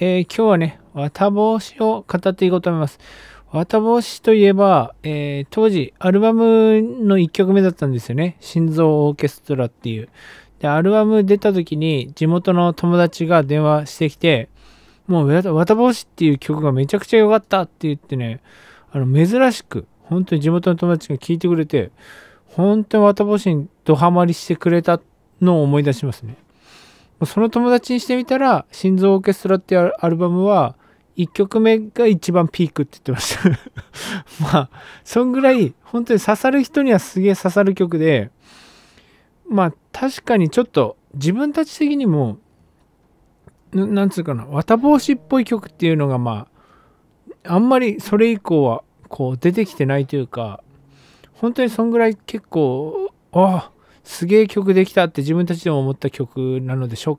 えー、今日はね、綿帽子を語っていこうと思います。綿帽子といえば、えー、当時アルバムの1曲目だったんですよね。心臓オーケストラっていう。で、アルバム出た時に地元の友達が電話してきて、もう綿帽子っていう曲がめちゃくちゃ良かったって言ってね、あの珍しく、本当に地元の友達が聞いてくれて、本当に綿帽子にドハマりしてくれたのを思い出しますね。その友達にしてみたら、心臓オーケストラっていうアルバムは、1曲目が一番ピークって言ってました まあ、そんぐらい、本当に刺さる人にはすげえ刺さる曲で、まあ、確かにちょっと、自分たち的にも、なんつうかな、綿帽子っぽい曲っていうのが、まあ、あんまりそれ以降は、こう、出てきてないというか、本当にそんぐらい結構、ああ、すげえ曲できたって自分たちでも思った曲なのでショッ